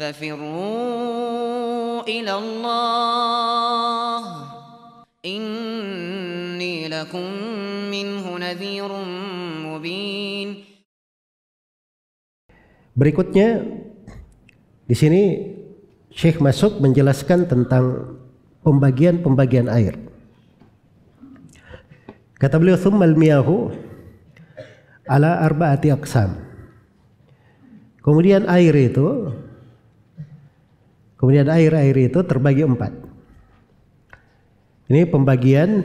ففروا إلى الله إني لكم منه نذير مبين Berikutnya di sini Syekh masuk menjelaskan tentang pembagian-pembagian air. Kata beliau summal miyahu ala arba'ati aqsam. Kemudian air itu Kemudian air-air itu terbagi empat. Ini pembagian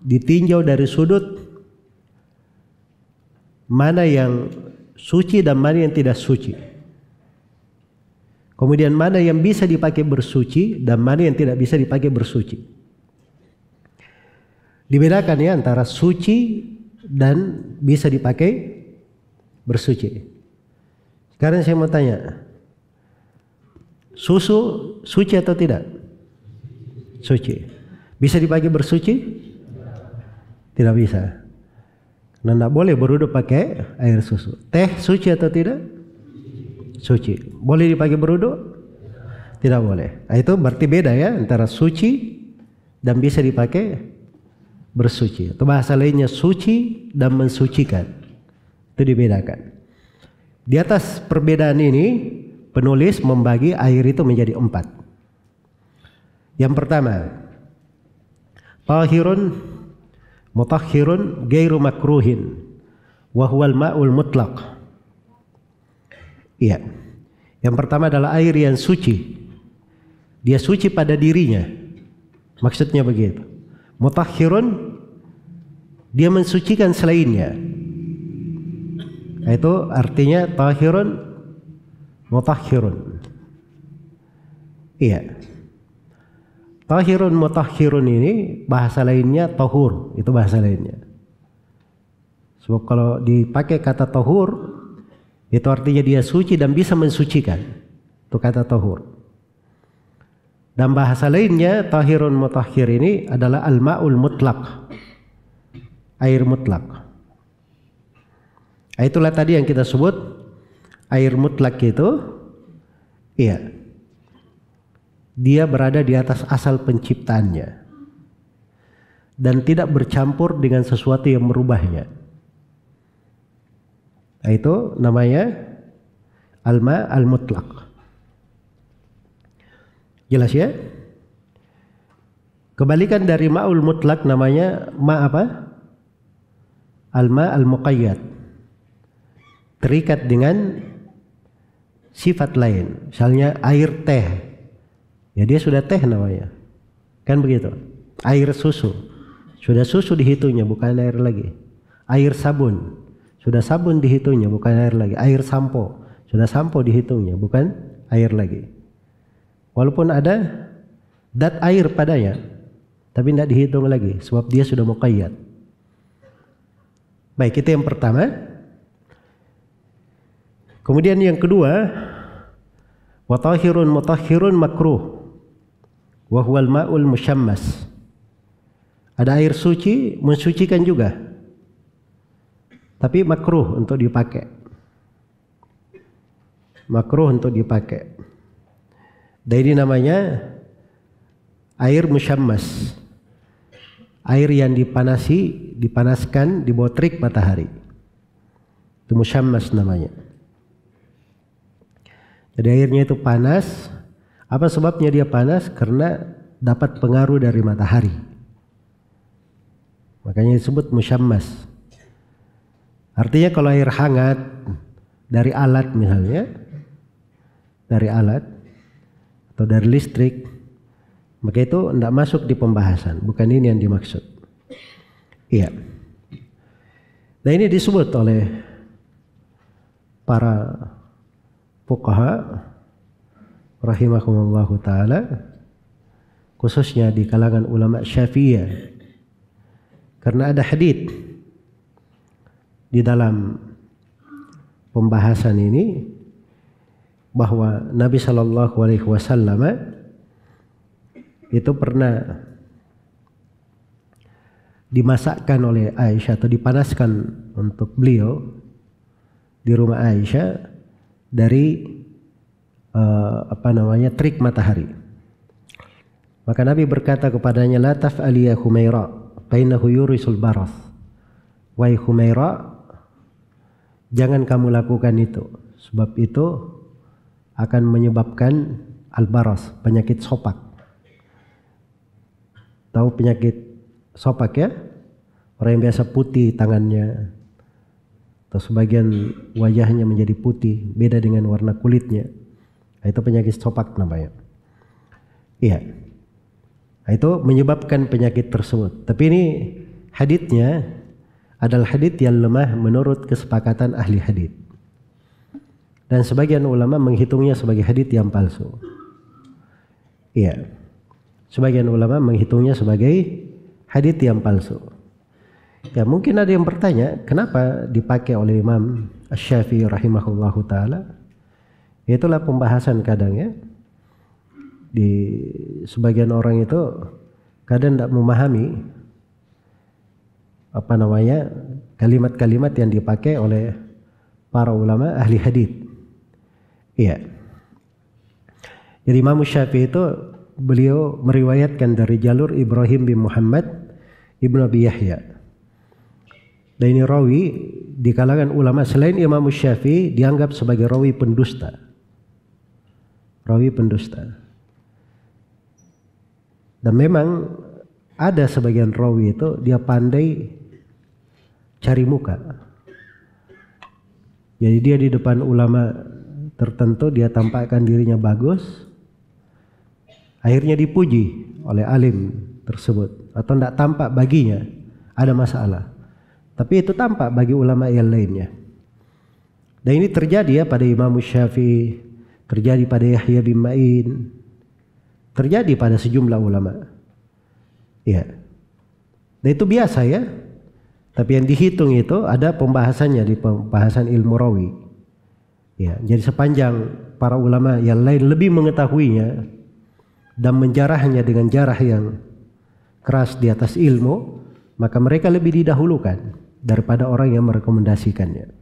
ditinjau dari sudut mana yang suci dan mana yang tidak suci. Kemudian mana yang bisa dipakai bersuci dan mana yang tidak bisa dipakai bersuci. Dibedakan ya antara suci dan bisa dipakai bersuci. Sekarang saya mau tanya. Susu suci atau tidak? Suci. Bisa dipakai bersuci? Tidak bisa. Karena tidak boleh berudu pakai air susu. Teh suci atau tidak? Suci. Boleh dipakai berudu? Tidak boleh. Nah, itu berarti beda ya antara suci dan bisa dipakai bersuci. Atau bahasa lainnya suci dan mensucikan. Itu dibedakan. Di atas perbedaan ini, penulis membagi air itu menjadi empat. Yang pertama, tahirun mutakhirun, gairu makruhin wa huwal ma'ul mutlaq. Iya. Yang pertama adalah air yang suci. Dia suci pada dirinya. Maksudnya begitu. Mutakhirun dia mensucikan selainnya. Nah, itu artinya tahirun mutahhirun. Iya. Tahirun mutahhirun ini bahasa lainnya tohur itu bahasa lainnya. Sebab kalau dipakai kata tohur itu artinya dia suci dan bisa mensucikan. Itu kata tohur. Dan bahasa lainnya tahirun mutahhir ini adalah al-ma'ul mutlak. Air mutlak. Ah, itulah tadi yang kita sebut air mutlak itu iya dia berada di atas asal penciptaannya dan tidak bercampur dengan sesuatu yang merubahnya. Nah, itu namanya alma al-mutlak. Jelas ya? Kebalikan dari ma'ul mutlak namanya ma apa? Alma al-muqayyad terikat dengan sifat lain. Misalnya air teh. Ya dia sudah teh namanya. Kan begitu. Air susu. Sudah susu dihitungnya bukan air lagi. Air sabun. Sudah sabun dihitungnya bukan air lagi. Air sampo. Sudah sampo dihitungnya bukan air lagi. Walaupun ada dat air padanya. Tapi tidak dihitung lagi sebab dia sudah muqayyad. Baik, itu yang pertama. Kemudian yang kedua, watahirun mutahhirun makruh wa huwal ma'ul musyammas. Ada air suci mensucikan juga. Tapi makruh untuk dipakai. Makruh untuk dipakai. Dan ini namanya air musyammas. Air yang dipanasi, dipanaskan di bawah terik matahari. Itu musyammas namanya. Jadi airnya itu panas. Apa sebabnya dia panas? Karena dapat pengaruh dari matahari. Makanya disebut musyammas. Artinya kalau air hangat dari alat misalnya, dari alat atau dari listrik, maka itu tidak masuk di pembahasan. Bukan ini yang dimaksud. Iya. Nah ini disebut oleh para fuqaha rahimakumullahu taala khususnya di kalangan ulama Syafi'iyah karena ada hadis di dalam pembahasan ini bahwa Nabi Shallallahu Alaihi Wasallam itu pernah dimasakkan oleh Aisyah atau dipanaskan untuk beliau di rumah Aisyah dari uh, apa namanya trik matahari. Maka Nabi berkata kepadanya, "La taf'ali ya Humaira, fainahu yurisul barath." Wahai Humaira, jangan kamu lakukan itu. Sebab itu akan menyebabkan al-baras, penyakit sopak. Tahu penyakit sopak ya? Orang yang biasa putih tangannya, atau sebagian wajahnya menjadi putih, beda dengan warna kulitnya. Nah, itu penyakit sopak namanya. Iya. Nah, itu menyebabkan penyakit tersebut. Tapi ini haditnya adalah hadit yang lemah menurut kesepakatan ahli hadit. Dan sebagian ulama menghitungnya sebagai hadit yang palsu. Iya. Sebagian ulama menghitungnya sebagai hadit yang palsu. Ya mungkin ada yang bertanya, kenapa dipakai oleh Imam Syafi'i rahimahullahu taala? Itulah pembahasan kadang ya. Di sebagian orang itu kadang tidak memahami apa namanya kalimat-kalimat yang dipakai oleh para ulama ahli hadis. Iya. Jadi Imam Syafi'i itu beliau meriwayatkan dari jalur Ibrahim bin Muhammad Ibnu Abi Yahya dan ini rawi di kalangan ulama selain Imam Syafi'i dianggap sebagai rawi pendusta. Rawi pendusta. Dan memang ada sebagian rawi itu dia pandai cari muka. Jadi dia di depan ulama tertentu dia tampakkan dirinya bagus. Akhirnya dipuji oleh alim tersebut atau tidak tampak baginya ada masalah. Tapi itu tampak bagi ulama yang lainnya. Dan ini terjadi ya pada Imam Syafi'i, terjadi pada Yahya bin Ma'in, terjadi pada sejumlah ulama. Ya. Dan itu biasa ya. Tapi yang dihitung itu ada pembahasannya di pembahasan ilmu rawi. Ya, jadi sepanjang para ulama yang lain lebih mengetahuinya dan menjarahnya dengan jarah yang keras di atas ilmu, maka mereka lebih didahulukan daripada orang yang merekomendasikannya.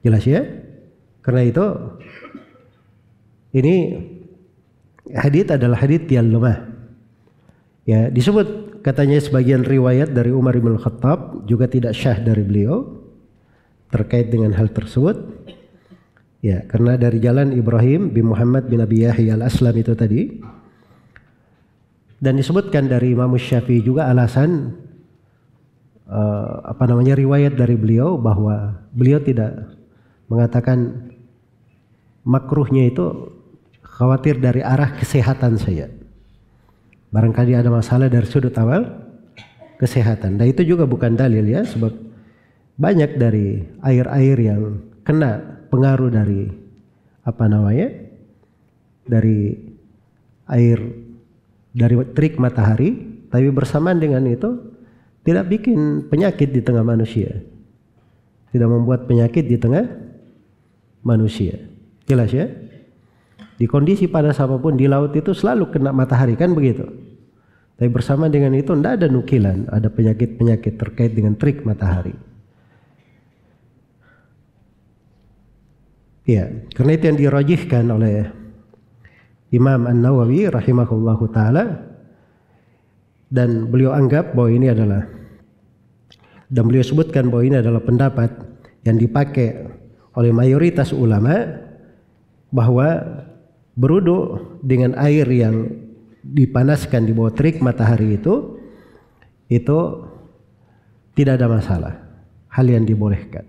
Jelas ya? Karena itu ini hadith adalah hadith yang lemah. Ya, disebut katanya sebagian riwayat dari Umar bin Khattab juga tidak syah dari beliau terkait dengan hal tersebut. Ya, karena dari jalan Ibrahim bin Muhammad bin Abi Yahya al-Aslam itu tadi. Dan disebutkan dari Imam Syafi'i juga alasan uh, apa namanya riwayat dari beliau bahwa beliau tidak mengatakan makruhnya itu khawatir dari arah kesehatan saya Barangkali ada masalah dari sudut awal kesehatan. Dan itu juga bukan dalil ya sebab banyak dari air-air yang kena pengaruh dari apa namanya? dari air dari trik matahari tapi bersamaan dengan itu tidak bikin penyakit di tengah manusia tidak membuat penyakit di tengah manusia jelas ya di kondisi pada siapapun di laut itu selalu kena matahari kan begitu tapi bersama dengan itu tidak ada nukilan ada penyakit-penyakit terkait dengan trik matahari ya karena itu yang dirajihkan oleh Imam An-Nawawi rahimahullahu taala dan beliau anggap bahwa ini adalah dan beliau sebutkan bahwa ini adalah pendapat yang dipakai oleh mayoritas ulama bahwa berudu dengan air yang dipanaskan di bawah terik matahari itu itu tidak ada masalah hal yang dibolehkan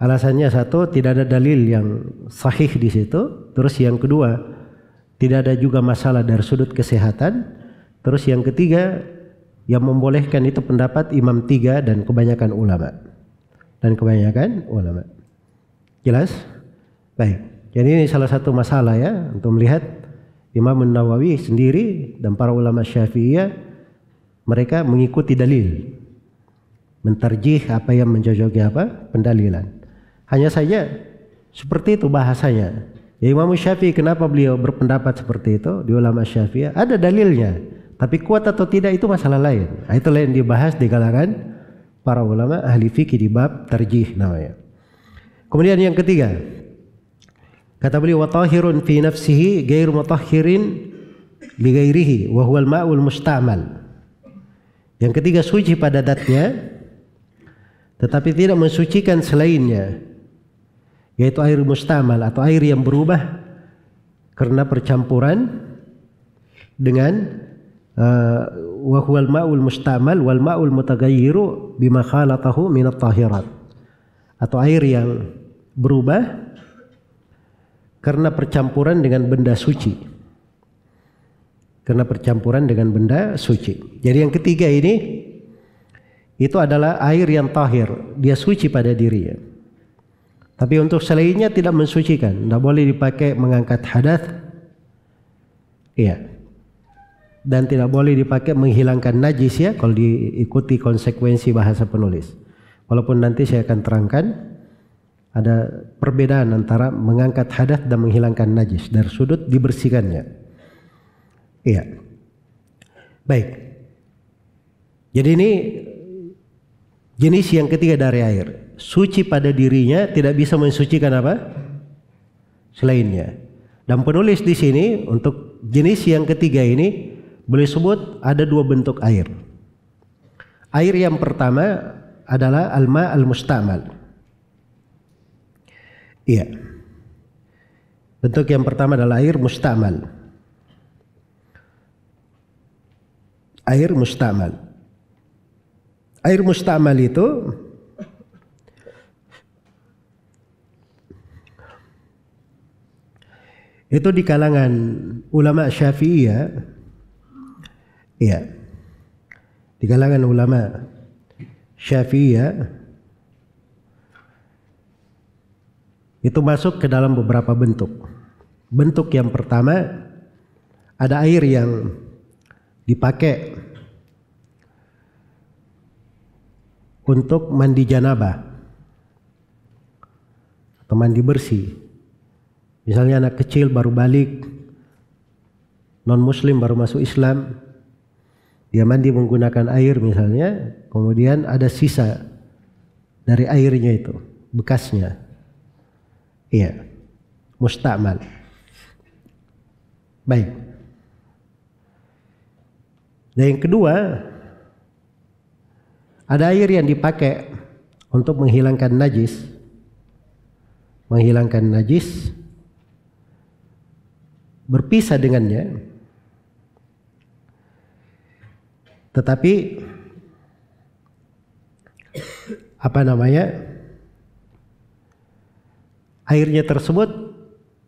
alasannya satu tidak ada dalil yang sahih di situ terus yang kedua tidak ada juga masalah dari sudut kesehatan Terus yang ketiga yang membolehkan itu pendapat imam tiga dan kebanyakan ulama. Dan kebanyakan ulama. Jelas? Baik. Jadi ini salah satu masalah ya untuk melihat Imam Nawawi sendiri dan para ulama Syafi'iyah mereka mengikuti dalil mentarjih apa yang menjajogi apa pendalilan. Hanya saja seperti itu bahasanya. Ya Imam Syafi'i kenapa beliau berpendapat seperti itu di ulama Syafi'i? Ada dalilnya. Tapi kuat atau tidak itu masalah lain. Nah, itu lain dibahas di kalangan para ulama ahli fikih di bab tarjih namanya. Kemudian yang ketiga. Kata beliau watahirun fi nafsihi ghairu mutahhirin li ghairihi wa ma'ul mustamal. Yang ketiga suci pada datnya tetapi tidak mensucikan selainnya yaitu air mustamal atau air yang berubah karena percampuran dengan Eh, wa al ma'ul mustamal wal ma'ul mutaghayyiru bima khalatahu min tahirat atau air yang berubah karena percampuran dengan benda suci karena percampuran dengan benda suci jadi yang ketiga ini itu adalah air yang tahir dia suci pada dirinya tapi untuk selainnya tidak mensucikan tidak boleh dipakai mengangkat hadas iya dan tidak boleh dipakai menghilangkan najis ya kalau diikuti konsekuensi bahasa penulis. Walaupun nanti saya akan terangkan ada perbedaan antara mengangkat hadas dan menghilangkan najis dari sudut dibersihkannya. Iya. Baik. Jadi ini jenis yang ketiga dari air. Suci pada dirinya tidak bisa mensucikan apa? Selainnya. Dan penulis di sini untuk jenis yang ketiga ini boleh sebut ada dua bentuk air. Air yang pertama adalah alma al-mustamal. Iya. Bentuk yang pertama adalah air mustamal. Air mustamal. Air mustamal itu itu di kalangan ulama Syafi'iyah Ya. Di kalangan ulama Syafi'iyah itu masuk ke dalam beberapa bentuk. Bentuk yang pertama ada air yang dipakai untuk mandi janabah atau mandi bersih. Misalnya anak kecil baru balik, non muslim baru masuk Islam, dia mandi menggunakan air misalnya, kemudian ada sisa dari airnya itu, bekasnya. Iya. Mustamal. Baik. Nah, yang kedua, ada air yang dipakai untuk menghilangkan najis. Menghilangkan najis berpisah dengannya Tetapi apa namanya? Airnya tersebut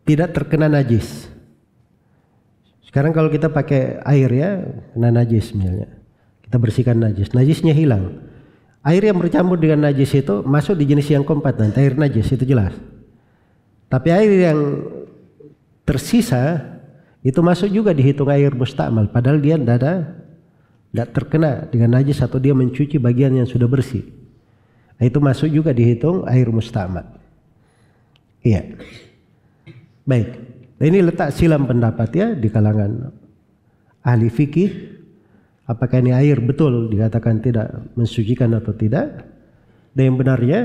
tidak terkena najis. Sekarang kalau kita pakai air ya, kena najis misalnya. Kita bersihkan najis, najisnya hilang. Air yang bercampur dengan najis itu masuk di jenis yang keempat nanti air najis itu jelas. Tapi air yang tersisa itu masuk juga dihitung air mustamal padahal dia tidak ada tidak terkena dengan najis atau dia mencuci bagian yang sudah bersih. Nah, itu masuk juga dihitung air mustamat. Iya. Baik. Nah, ini letak silam pendapat ya di kalangan ahli fikih apakah ini air betul dikatakan tidak mensucikan atau tidak. Dan yang benarnya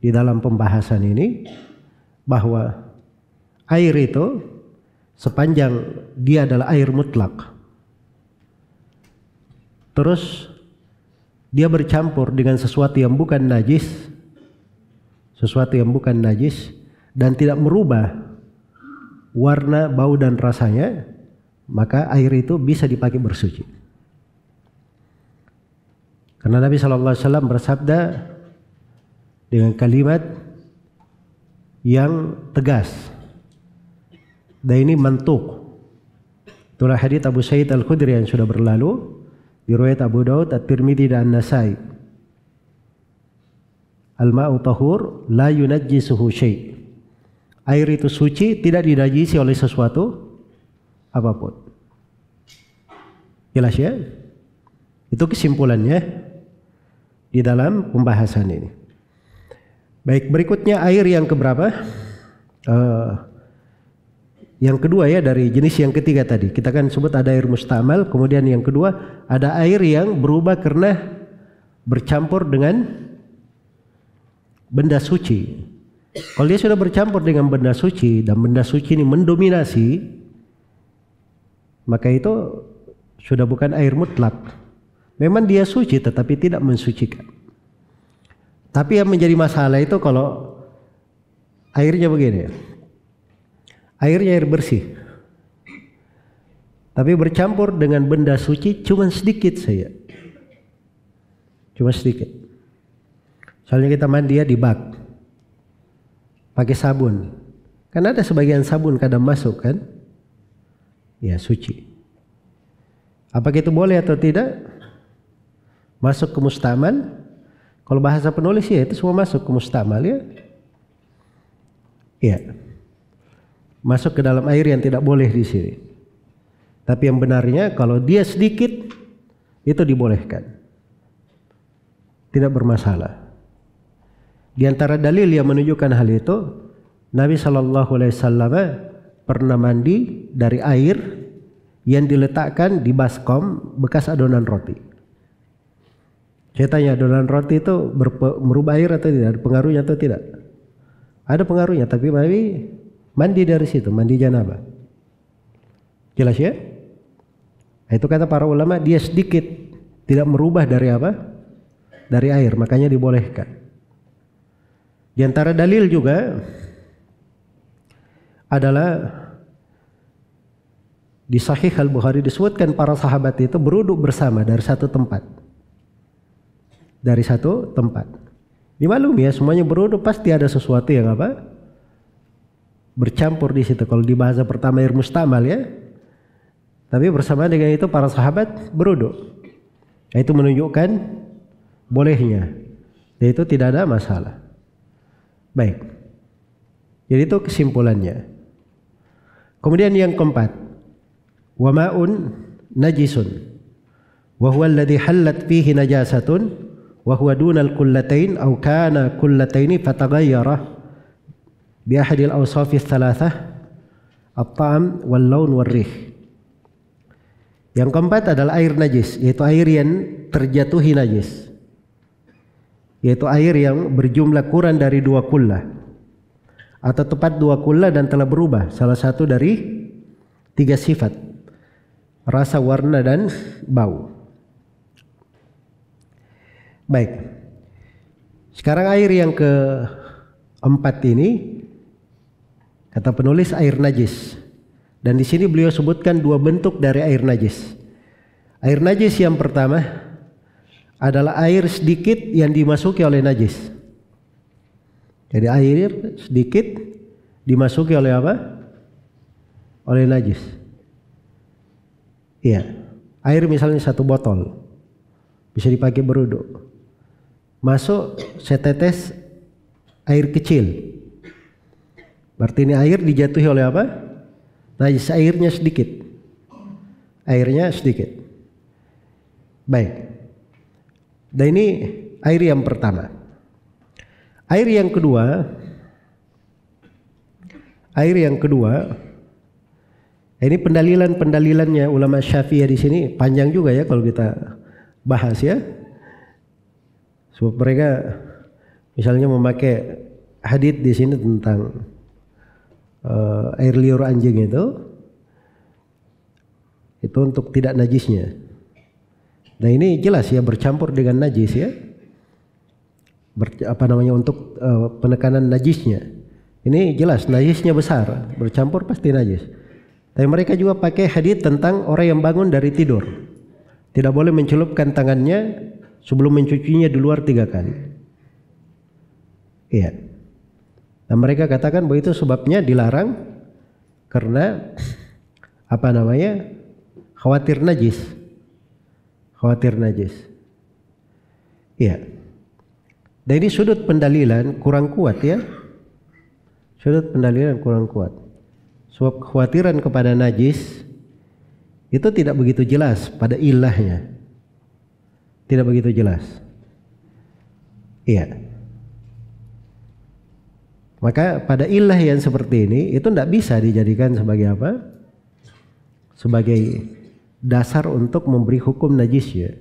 di dalam pembahasan ini bahwa air itu sepanjang dia adalah air mutlak terus dia bercampur dengan sesuatu yang bukan najis sesuatu yang bukan najis dan tidak merubah warna, bau dan rasanya, maka air itu bisa dipakai bersuci. Karena Nabi Shallallahu Alaihi Wasallam bersabda dengan kalimat yang tegas. Dan ini mentuk. Itulah hadits Abu Sayyid Al Khudri yang sudah berlalu. Diriwayat Abu Daud, At-Tirmidzi dan nasai Al-ma'u tahur la yunajjisuhu syai'. Air itu suci, tidak dinajisi oleh sesuatu apapun. Jelas ya? Itu kesimpulannya di dalam pembahasan ini. Baik, berikutnya air yang keberapa? Uh, yang kedua ya dari jenis yang ketiga tadi. Kita kan sebut ada air mustamal, kemudian yang kedua ada air yang berubah karena bercampur dengan benda suci. Kalau dia sudah bercampur dengan benda suci dan benda suci ini mendominasi, maka itu sudah bukan air mutlak. Memang dia suci tetapi tidak mensucikan. Tapi yang menjadi masalah itu kalau airnya begini airnya air bersih. Tapi bercampur dengan benda suci cuma sedikit saya, Cuma sedikit. Soalnya kita mandi ya di bak. Pakai sabun. Kan ada sebagian sabun kadang masuk kan? Ya suci. Apa itu boleh atau tidak? Masuk ke mustaman. Kalau bahasa penulis ya itu semua masuk ke mustamal ya. ya masuk ke dalam air yang tidak boleh di sini. Tapi yang benarnya kalau dia sedikit itu dibolehkan. Tidak bermasalah. Di antara dalil yang menunjukkan hal itu, Nabi Shallallahu Alaihi Wasallam pernah mandi dari air yang diletakkan di baskom bekas adonan roti. Saya tanya adonan roti itu berubah air atau tidak? Ada pengaruhnya atau tidak? Ada pengaruhnya, tapi Nabi Mandi dari situ, mandi janabah. Jelas ya? Nah, itu kata para ulama dia sedikit tidak merubah dari apa? Dari air, makanya dibolehkan. Di antara dalil juga adalah di Sahih Al Bukhari disebutkan para sahabat itu beruduk bersama dari satu tempat. Dari satu tempat. Dimaklum ya semuanya beruduk pasti ada sesuatu yang apa? bercampur di situ. Kalau di bahasa pertama air mustamal ya. Tapi bersama dengan itu para sahabat beruduk. Nah, itu menunjukkan bolehnya. Yaitu nah, tidak ada masalah. Baik. Jadi itu kesimpulannya. Kemudian yang keempat. wamaun najisun. Wa huwa alladhi hallat fihi najasatun. Wa huwa dunal kullatain. Au kana kullataini بأحد الأوصاف wal الطعم واللون والريح yang keempat adalah air najis yaitu air yang terjatuhi najis yaitu air yang berjumlah kurang dari dua kulla atau tepat dua kulla dan telah berubah salah satu dari tiga sifat rasa warna dan bau baik sekarang air yang keempat ini Kata penulis air najis. Dan di sini beliau sebutkan dua bentuk dari air najis. Air najis yang pertama adalah air sedikit yang dimasuki oleh najis. Jadi air sedikit dimasuki oleh apa? Oleh najis. Iya. Air misalnya satu botol. Bisa dipakai beruduk. Masuk setetes air kecil Berarti ini air dijatuhi oleh apa? Najis airnya sedikit. Airnya sedikit. Baik. Dan ini air yang pertama. Air yang kedua, air yang kedua, ini pendalilan-pendalilannya ulama Syafi'i di sini panjang juga ya kalau kita bahas ya. Sebab mereka misalnya memakai hadit di sini tentang uh, air liur anjing itu itu untuk tidak najisnya. Nah ini jelas ya bercampur dengan najis ya. Ber, apa namanya untuk uh, penekanan najisnya. Ini jelas najisnya besar, bercampur pasti najis. Tapi mereka juga pakai hadis tentang orang yang bangun dari tidur. Tidak boleh mencelupkan tangannya sebelum mencucinya di luar tiga kali. Iya. Nah, mereka katakan bahwa itu sebabnya dilarang karena apa namanya? khawatir najis. Khawatir najis. Iya. Dan ini sudut pendalilan kurang kuat ya. Sudut pendalilan kurang kuat. Sebab kekhawatiran kepada najis itu tidak begitu jelas pada ilahnya. Tidak begitu jelas. Iya. Maka pada ilah yang seperti ini itu tidak bisa dijadikan sebagai apa? Sebagai dasar untuk memberi hukum najisnya.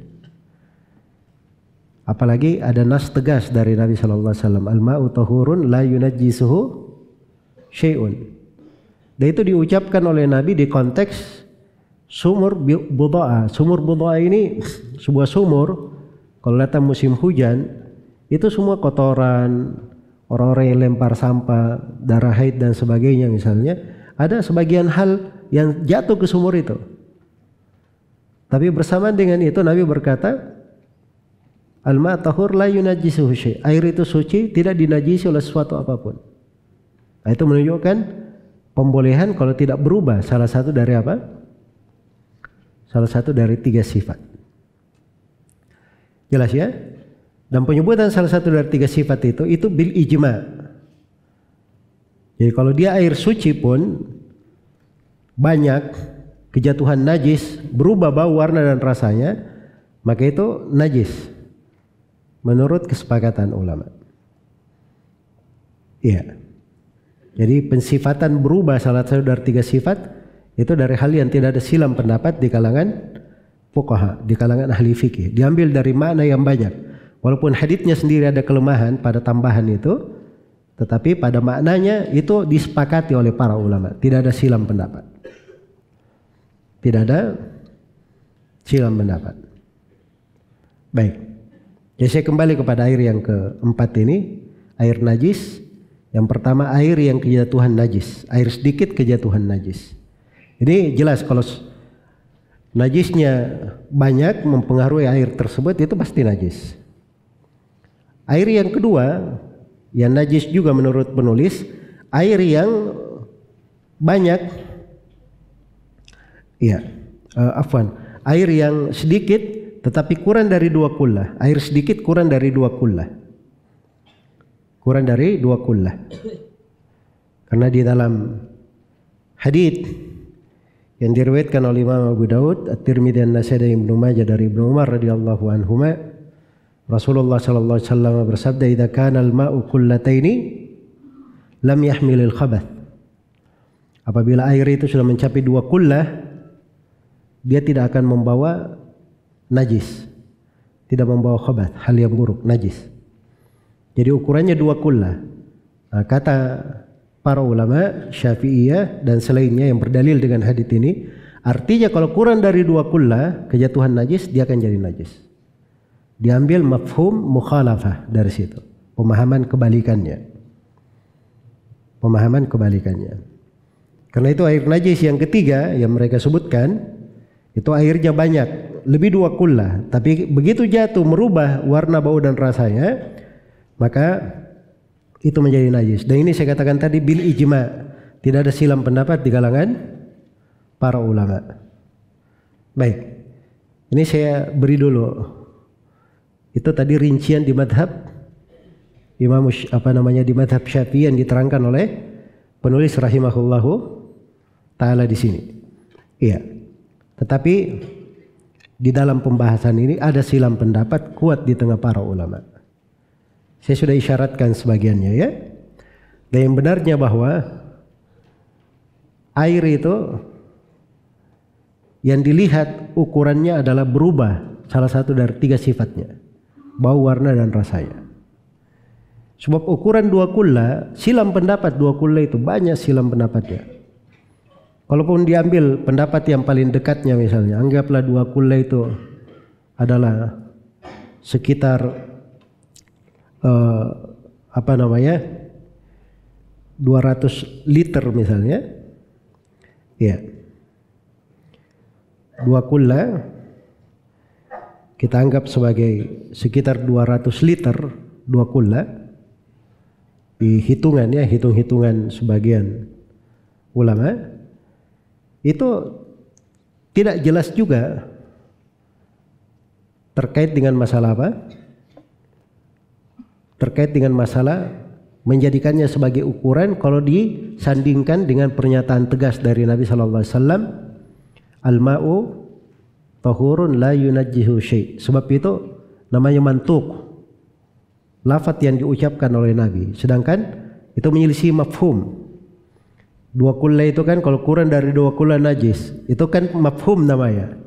Apalagi ada nas tegas dari Nabi Shallallahu Alaihi Wasallam, alma utahurun la yunajisuhu shayun. Dan itu diucapkan oleh Nabi di konteks sumur budoa. Sumur budoa ini sebuah sumur kalau datang musim hujan itu semua kotoran, orang-orang yang lempar sampah, darah haid dan sebagainya misalnya, ada sebagian hal yang jatuh ke sumur itu. Tapi bersamaan dengan itu Nabi berkata, Alma tahur la Air itu suci, tidak dinajisi oleh sesuatu apapun. Nah, itu menunjukkan pembolehan kalau tidak berubah salah satu dari apa? Salah satu dari tiga sifat. Jelas ya? Dan penyebutan salah satu dari tiga sifat itu itu bil ijma. Jadi kalau dia air suci pun banyak kejatuhan najis, berubah bau, warna dan rasanya, maka itu najis. Menurut kesepakatan ulama. Iya. Jadi pensifatan berubah salah satu dari tiga sifat itu dari hal yang tidak ada silam pendapat di kalangan fuqaha, di kalangan ahli fikih. Diambil dari mana yang banyak. Walaupun haditnya sendiri ada kelemahan pada tambahan itu, tetapi pada maknanya itu disepakati oleh para ulama. Tidak ada silam pendapat. Tidak ada silam pendapat. Baik. Ya saya kembali kepada air yang keempat ini. Air najis. Yang pertama air yang kejatuhan najis. Air sedikit kejatuhan najis. Ini jelas kalau najisnya banyak mempengaruhi air tersebut itu pasti najis. Air yang kedua yang najis juga menurut penulis, air yang banyak ya, uh, afwan, air yang sedikit tetapi kurang dari dua kullah. Air sedikit kurang dari dua kullah. Kurang dari dua kullah. Karena di dalam hadith yang diriwayatkan oleh Imam Abu Daud, At-Tirmidzi dan Nasai dari Ibnu Majah dari Ibnu Umar radhiyallahu anhuma Rasulullah sallallahu alaihi wasallam bersabda, "Idza kana al-ma'u kullataini lam al khabath." Apabila air itu sudah mencapai dua kullah, dia tidak akan membawa najis. Tidak membawa khabath, hal yang buruk, najis. Jadi ukurannya dua kullah. Nah, kata para ulama Syafi'iyah dan selainnya yang berdalil dengan hadis ini, artinya kalau kurang dari dua kullah kejatuhan najis dia akan jadi najis diambil mafhum mukhalafah dari situ pemahaman kebalikannya pemahaman kebalikannya karena itu air najis yang ketiga yang mereka sebutkan itu airnya banyak lebih dua kullah tapi begitu jatuh merubah warna bau dan rasanya maka itu menjadi najis dan ini saya katakan tadi bil ijma tidak ada silam pendapat di kalangan para ulama baik ini saya beri dulu itu tadi rincian di madhab Imam apa namanya di madhab Syafi'i yang diterangkan oleh penulis rahimahullahu taala di sini. Iya. Tetapi di dalam pembahasan ini ada silam pendapat kuat di tengah para ulama. Saya sudah isyaratkan sebagiannya ya. Dan yang benarnya bahwa air itu yang dilihat ukurannya adalah berubah salah satu dari tiga sifatnya bau, warna dan rasanya. Sebab ukuran dua kula, silam pendapat dua kula itu banyak silam pendapatnya. Walaupun diambil pendapat yang paling dekatnya misalnya, anggaplah dua kula itu adalah sekitar uh, apa namanya 200 liter misalnya. Ya. Dua kula kita anggap sebagai sekitar 200 liter dua kula di ya hitung-hitungan sebagian ulama itu tidak jelas juga terkait dengan masalah apa? Terkait dengan masalah menjadikannya sebagai ukuran kalau disandingkan dengan pernyataan tegas dari Nabi Shallallahu Alaihi Wasallam, al-ma'u Tahurun la yunajjihu syai. Sebab itu namanya mantuk. Lafat yang diucapkan oleh Nabi. Sedangkan itu menyelisih mafhum. Dua kulla itu kan kalau kurang dari dua kulla najis. Itu kan mafhum namanya.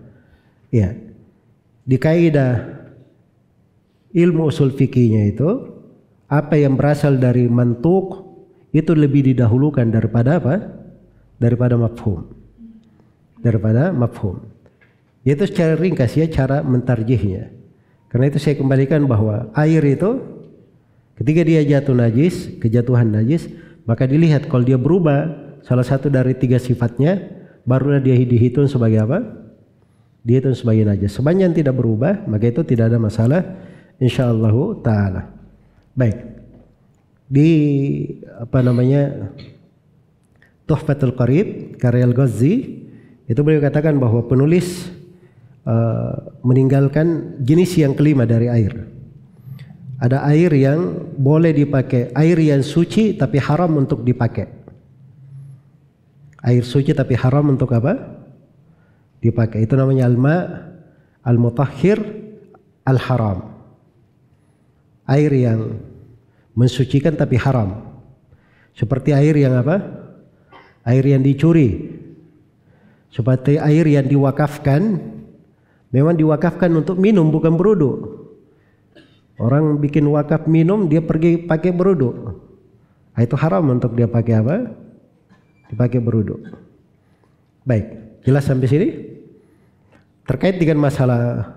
Ya. Di kaidah ilmu usul fikihnya itu apa yang berasal dari mantuk itu lebih didahulukan daripada apa? Daripada mafhum. Daripada mafhum. Ya, itu secara ringkas ya cara mentarjihnya. Karena itu saya kembalikan bahwa air itu ketika dia jatuh najis, kejatuhan najis, maka dilihat kalau dia berubah salah satu dari tiga sifatnya, barulah dia dihitung sebagai apa? Dihitung sebagai najis. Sebanyak tidak berubah, maka itu tidak ada masalah insyaallah taala. Baik. Di apa namanya? Tuhfatul Qarib karya al itu beliau katakan bahwa penulis Eh, meninggalkan jenis yang kelima dari air. Ada air yang boleh dipakai, air yang suci tapi haram untuk dipakai. Air suci tapi haram untuk apa? Dipakai. Itu namanya alma al-mutahhir al-haram. Air yang mensucikan tapi haram. Seperti air yang apa? Air yang dicuri. Seperti air yang diwakafkan Memang diwakafkan untuk minum bukan berudu. Orang bikin wakaf minum dia pergi pakai berudu. Ah, itu haram untuk dia pakai apa? Dipakai berudu. Baik, jelas sampai sini? Terkait dengan masalah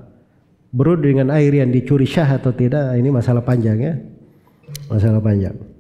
berudu dengan air yang dicuri syah atau tidak, ini masalah panjang ya. Masalah panjang.